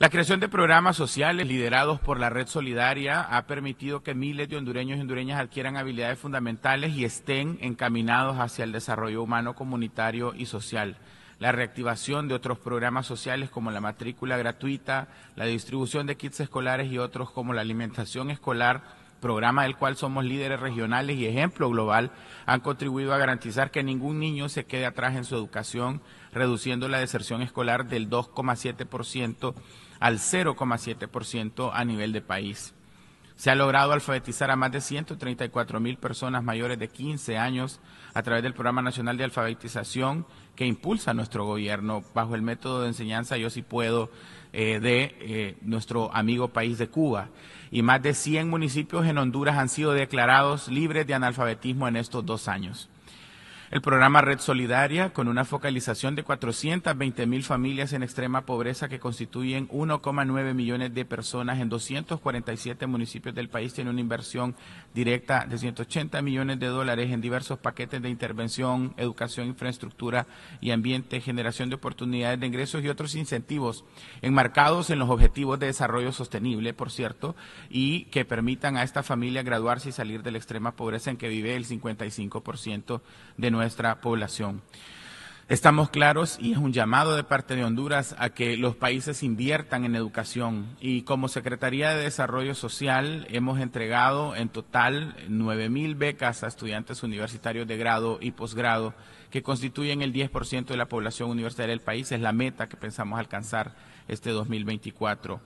La creación de programas sociales liderados por la red solidaria ha permitido que miles de hondureños y hondureñas adquieran habilidades fundamentales y estén encaminados hacia el desarrollo humano, comunitario y social. La reactivación de otros programas sociales como la matrícula gratuita, la distribución de kits escolares y otros como la alimentación escolar programa del cual somos líderes regionales y ejemplo global, han contribuido a garantizar que ningún niño se quede atrás en su educación, reduciendo la deserción escolar del 2,7% al 0,7% a nivel de país. Se ha logrado alfabetizar a más de 134 mil personas mayores de 15 años a través del Programa Nacional de Alfabetización que impulsa nuestro gobierno bajo el método de enseñanza Yo sí puedo eh, de eh, nuestro amigo país de Cuba. Y más de 100 municipios en Honduras han sido declarados libres de analfabetismo en estos dos años. El programa Red Solidaria, con una focalización de 420 mil familias en extrema pobreza que constituyen 1,9 millones de personas en 247 municipios del país, tiene una inversión directa de 180 millones de dólares en diversos paquetes de intervención, educación, infraestructura y ambiente, generación de oportunidades de ingresos y otros incentivos enmarcados en los objetivos de desarrollo sostenible, por cierto, y que permitan a esta familia graduarse y salir de la extrema pobreza en que vive el 55% de nuestra nuestra población. Estamos claros y es un llamado de parte de Honduras a que los países inviertan en educación y como Secretaría de Desarrollo Social hemos entregado en total 9.000 becas a estudiantes universitarios de grado y posgrado que constituyen el 10% de la población universitaria del país. Es la meta que pensamos alcanzar este 2024.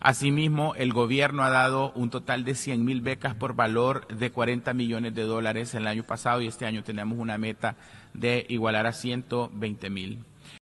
Asimismo, el gobierno ha dado un total de 100 mil becas por valor de 40 millones de dólares el año pasado y este año tenemos una meta de igualar a 120 mil.